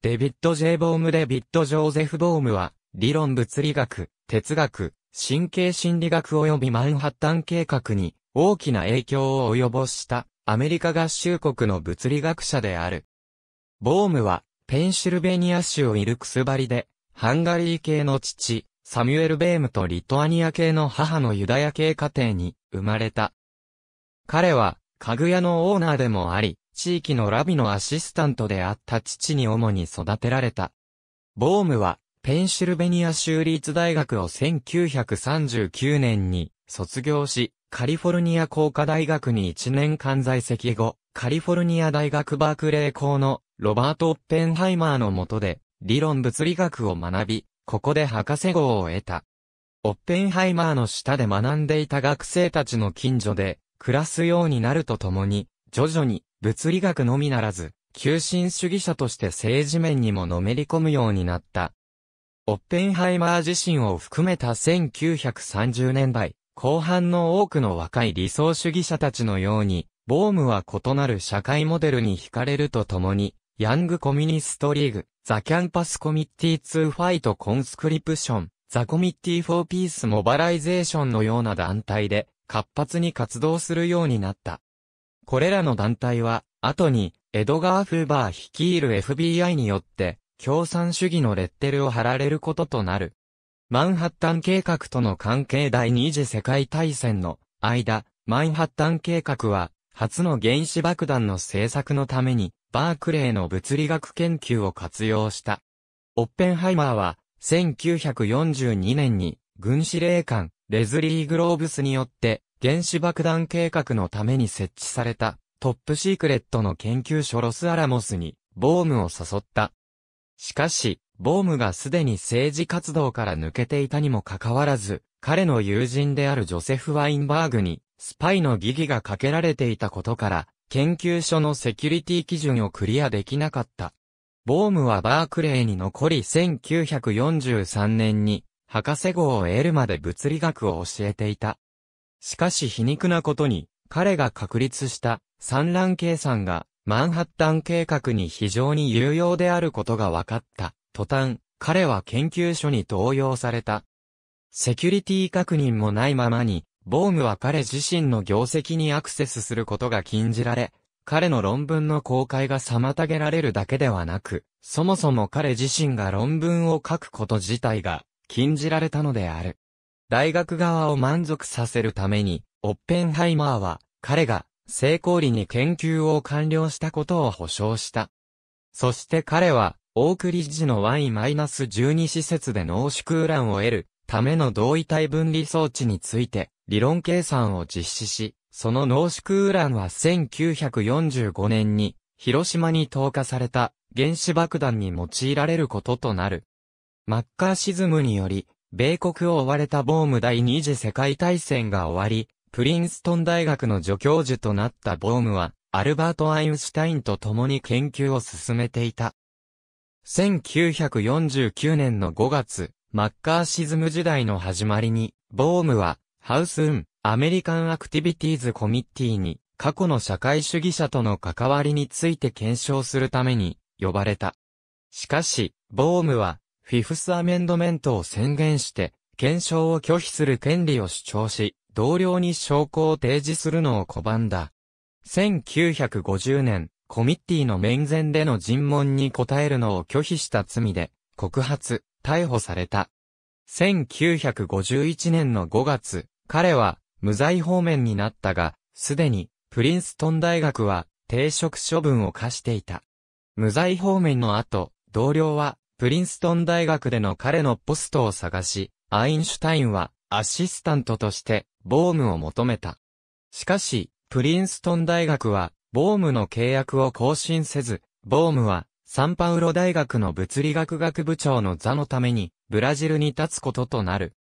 デビッド・ジェイ・ボーム・デビッド・ジョーゼフ・ボームは、理論物理学、哲学、神経心理学及びマンハッタン計画に大きな影響を及ぼしたアメリカ合衆国の物理学者である。ボームはペンシルベニア州イルクスバリでハンガリー系の父、サミュエル・ベームとリトアニア系の母のユダヤ系家庭に生まれた。彼は家具屋のオーナーでもあり、地域のラビのアシスタントであった父に主に育てられた。ボームは、ペンシルベニア州立大学を1939年に卒業し、カリフォルニア工科大学に1年間在籍後、カリフォルニア大学バークレー校のロバート・オッペンハイマーの下で理論物理学を学び、ここで博士号を得た。オッペンハイマーの下で学んでいた学生たちの近所で暮らすようになるとともに、徐々に物理学のみならず、急進主義者として政治面にものめり込むようになった。オッペンハイマー自身を含めた1930年代、後半の多くの若い理想主義者たちのように、ボームは異なる社会モデルに惹かれるとともに、ヤングコミニストリーグ、ザ・キャンパスコミッティ・ツー・ファイト・コンスクリプション、ザ・コミッティ・フォー・ピース・モバライゼーションのような団体で、活発に活動するようになった。これらの団体は、後に、エドガー・フーバー率いる FBI によって、共産主義のレッテルを貼られることとなる。マンハッタン計画との関係第二次世界大戦の間、マンハッタン計画は、初の原子爆弾の製作のために、バークレーの物理学研究を活用した。オッペンハイマーは、1942年に、軍司令官、レズリー・グローブスによって、原子爆弾計画のために設置された、トップシークレットの研究所ロスアラモスに、ボームを誘った。しかし、ボームがすでに政治活動から抜けていたにもかかわらず、彼の友人であるジョセフ・ワインバーグに、スパイの疑義がかけられていたことから、研究所のセキュリティ基準をクリアできなかった。ボームはバークレーに残り1943年に、博士号を得るまで物理学を教えていた。しかし皮肉なことに、彼が確立した産卵計算がマンハッタン計画に非常に有用であることが分かった。途端、彼は研究所に動揺された。セキュリティ確認もないままに、ボームは彼自身の業績にアクセスすることが禁じられ、彼の論文の公開が妨げられるだけではなく、そもそも彼自身が論文を書くこと自体が禁じられたのである。大学側を満足させるために、オッペンハイマーは、彼が、成功裏に研究を完了したことを保証した。そして彼は、オークリッジの Y-12 施設で濃縮ウランを得るための同位体分離装置について理論計算を実施し、その濃縮ウランは1945年に広島に投下された原子爆弾に用いられることとなる。マッカーシズムにより米国を追われたボーム第二次世界大戦が終わり、プリンストン大学の助教授となったボームは、アルバート・アインシュタインと共に研究を進めていた。1949年の5月、マッカーシズム時代の始まりに、ボームは、ハウス・ウン、アメリカン・アクティビティーズ・コミッティに、過去の社会主義者との関わりについて検証するために、呼ばれた。しかし、ボームは、フィフスアメンドメントを宣言して、検証を拒否する権利を主張し、同僚に証拠を提示するのを拒んだ。1950年、コミッティの面前での尋問に答えるのを拒否した罪で、告発、逮捕された。1951年の5月、彼は無罪方面になったが、すでにプリンストン大学は停職処分を課していた。無罪方面の後、同僚はプリンストン大学での彼のポストを探し、アインシュタインはアシスタントとしてボームを求めた。しかし、プリンストン大学はボームの契約を更新せず、ボームはサンパウロ大学の物理学学部長の座のためにブラジルに立つこととなる。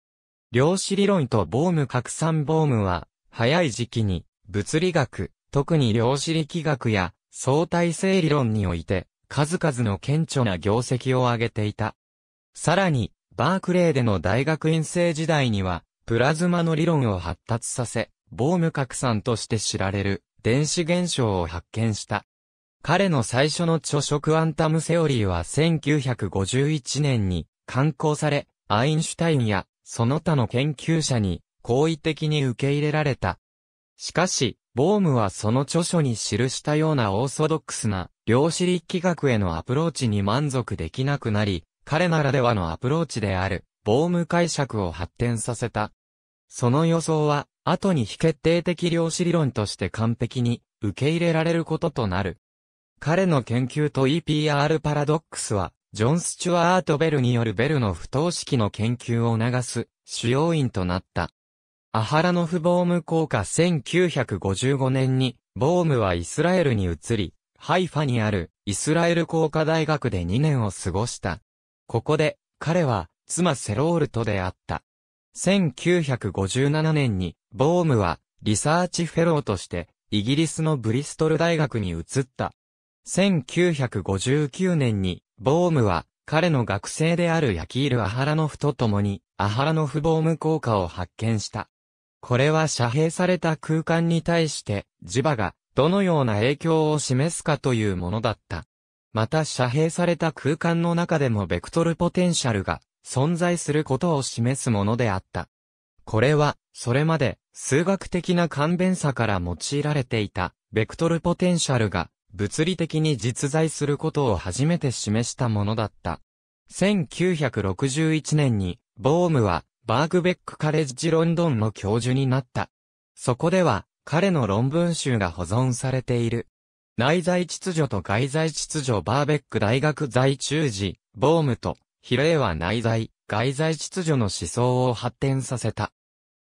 量子理論とボーム拡散ボームは早い時期に物理学、特に量子力学や相対性理論において数々の顕著な業績を挙げていた。さらに、バークレーでの大学院生時代には、プラズマの理論を発達させ、ボーム拡散として知られる電子現象を発見した。彼の最初の著書クアンタムセオリーは1951年に刊行され、アインシュタインやその他の研究者に好意的に受け入れられたしかし、ボームはその著書に記したようなオーソドックスな量子力学へのアプローチに満足できなくなり、彼ならではのアプローチである、ボーム解釈を発展させた。その予想は、後に非決定的量子理論として完璧に受け入れられることとなる。彼の研究と EPR パラドックスは、ジョン・スチュアート・ベルによるベルの不等式の研究を促す主要因となった。アハラノフ・ボーム効果1955年に、ボームはイスラエルに移り、ハイファにあるイスラエル工科大学で2年を過ごした。ここで、彼は、妻セロールと出会った。1957年に、ボームは、リサーチフェローとして、イギリスのブリストル大学に移った。1959年に、ボームは、彼の学生であるヤキール・アハラノフと共に、アハラノフ・ボーム効果を発見した。これは遮蔽された空間に対して磁場がどのような影響を示すかというものだった。また遮蔽された空間の中でもベクトルポテンシャルが存在することを示すものであった。これは、それまで数学的な簡便さから用いられていたベクトルポテンシャルが物理的に実在することを初めて示したものだった。1961年に、ボームはバーグベックカレッジロンドンの教授になった。そこでは、彼の論文集が保存されている。内在秩序と外在秩序バーベック大学在中時、ボームと、比例は内在、外在秩序の思想を発展させた。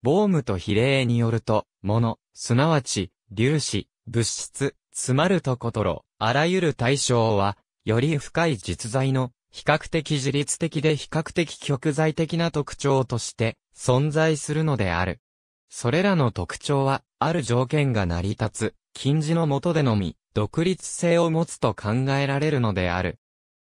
ボームと比例によると、もの、すなわち、粒子、物質、詰まるとことろ、あらゆる対象は、より深い実在の比較的自律的で比較的極在的な特徴として存在するのである。それらの特徴は、ある条件が成り立つ、禁止の下でのみ、独立性を持つと考えられるのである。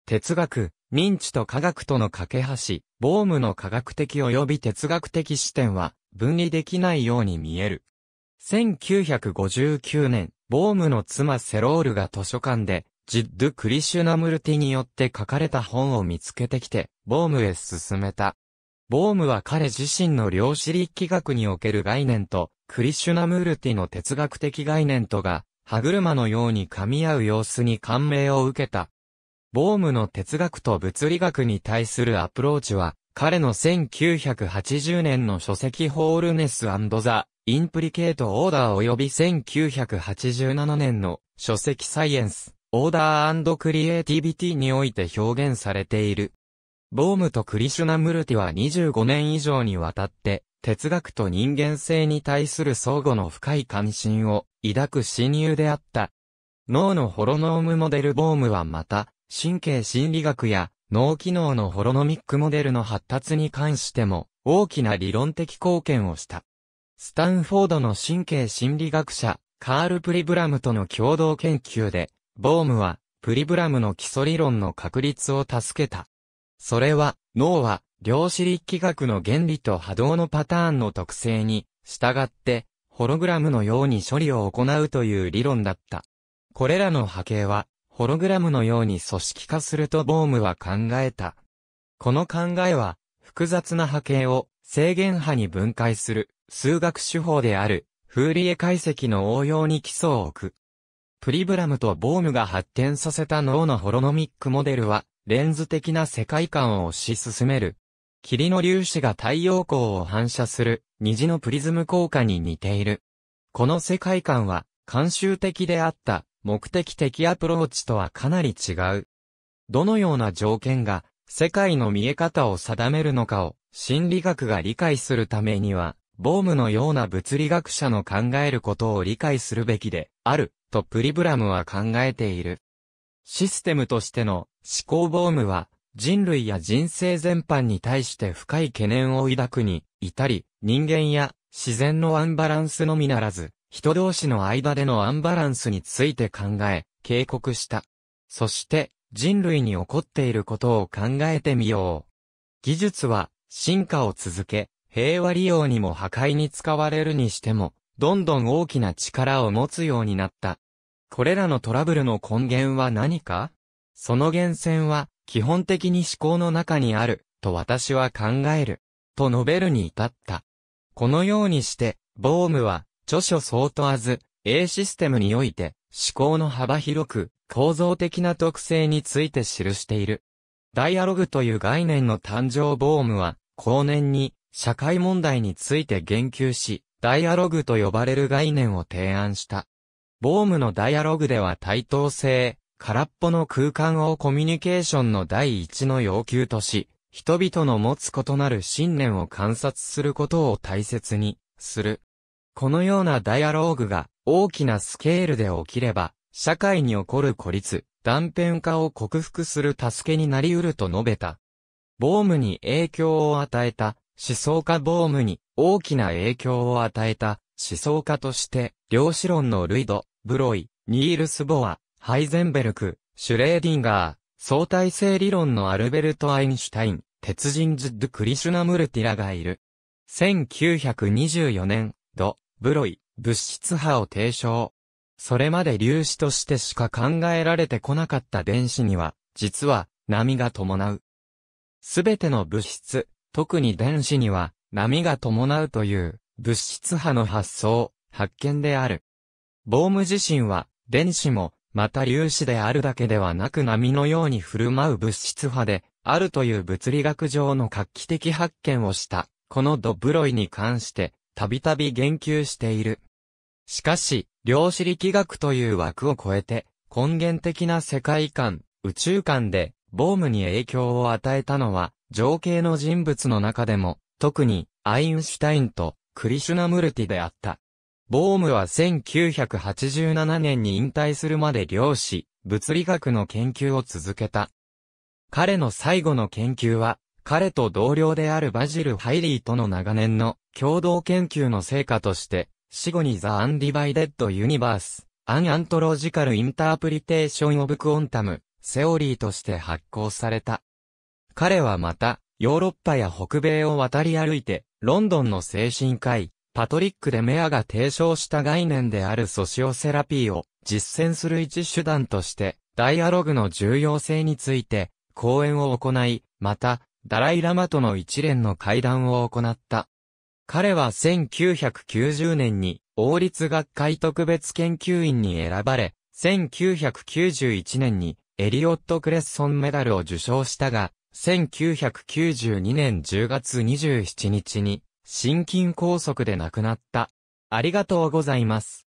哲学、民知と科学との架け橋、ボームの科学的及び哲学的視点は、分離できないように見える。1959年、ボームの妻セロールが図書館で、ジッド・クリシュナムルティによって書かれた本を見つけてきて、ボームへ進めた。ボームは彼自身の量子力学における概念と、クリシュナムルティの哲学的概念とが、歯車のように噛み合う様子に感銘を受けた。ボームの哲学と物理学に対するアプローチは、彼の1980年の書籍ホールネスザ・インプリケート・オーダー及び1987年の書籍サイエンス、オーダークリエイティビティにおいて表現されている。ボームとクリシュナムルティは25年以上にわたって、哲学と人間性に対する相互の深い関心を抱く親友であった。脳のホロノームモデルボームはまた、神経心理学や脳機能のホロノミックモデルの発達に関しても大きな理論的貢献をした。スタンフォードの神経心理学者、カール・プリブラムとの共同研究で、ボームは、プリブラムの基礎理論の確立を助けた。それは、脳は、量子力学の原理と波動のパターンの特性に、従って、ホログラムのように処理を行うという理論だった。これらの波形は、ホログラムのように組織化するとボームは考えた。この考えは、複雑な波形を制限波に分解する数学手法である、フーリエ解析の応用に基礎を置く。プリブラムとボームが発展させた脳のホロノミックモデルは、レンズ的な世界観を推し進める。霧の粒子が太陽光を反射する虹のプリズム効果に似ている。この世界観は、慣習的であった目的的アプローチとはかなり違う。どのような条件が世界の見え方を定めるのかを心理学が理解するためには、ボームのような物理学者の考えることを理解するべきであるとプリブラムは考えている。システムとしての思考ボームは人類や人生全般に対して深い懸念を抱くに至り、人間や自然のアンバランスのみならず、人同士の間でのアンバランスについて考え、警告した。そして人類に起こっていることを考えてみよう。技術は進化を続け、平和利用にも破壊に使われるにしても、どんどん大きな力を持つようになった。これらのトラブルの根源は何かその源泉は、基本的に思考の中にある、と私は考える、と述べるに至った。このようにして、ボームは、著書相当あず、A システムにおいて、思考の幅広く、構造的な特性について記している。ダイアログという概念の誕生ボームは、後年に、社会問題について言及し、ダイアログと呼ばれる概念を提案した。ボームのダイアログでは対等性、空っぽの空間をコミュニケーションの第一の要求とし、人々の持つ異なる信念を観察することを大切にする。このようなダイアローグが大きなスケールで起きれば、社会に起こる孤立、断片化を克服する助けになり得ると述べた。ボームに影響を与えた思想家ボームに大きな影響を与えた思想家として量子論のルイド、ブロイ、ニールス・ボア、ハイゼンベルク、シュレーディンガー、相対性理論のアルベルト・アインシュタイン、鉄人ジッド・クリシュナムルティラがいる。1924年、ド、ブロイ、物質波を提唱。それまで粒子としてしか考えられてこなかった電子には、実は、波が伴う。すべての物質、特に電子には、波が伴うという、物質波の発想、発見である。ボーム自身は、電子も、また粒子であるだけではなく波のように振る舞う物質波で、あるという物理学上の画期的発見をした、このドブロイに関して、たびたび言及している。しかし、量子力学という枠を超えて、根源的な世界観、宇宙観で、ボームに影響を与えたのは、情景の人物の中でも、特に、アインシュタインと、クリシュナムルティであった。ボームは1987年に引退するまで漁師、物理学の研究を続けた。彼の最後の研究は、彼と同僚であるバジル・ハイリーとの長年の共同研究の成果として、死後にザ・アンディバイデッド・ユニバース、アン・アントロジカル・インタープリテーション・オブ・クオンタム、セオリーとして発行された。彼はまた、ヨーロッパや北米を渡り歩いて、ロンドンの精神科医、パトリック・デメアが提唱した概念であるソシオセラピーを実践する一手段として、ダイアログの重要性について、講演を行い、また、ダライ・ラマとの一連の会談を行った。彼は1990年に王立学会特別研究員に選ばれ、1991年にエリオット・クレッソンメダルを受賞したが、1992年10月27日に心筋梗塞で亡くなった。ありがとうございます。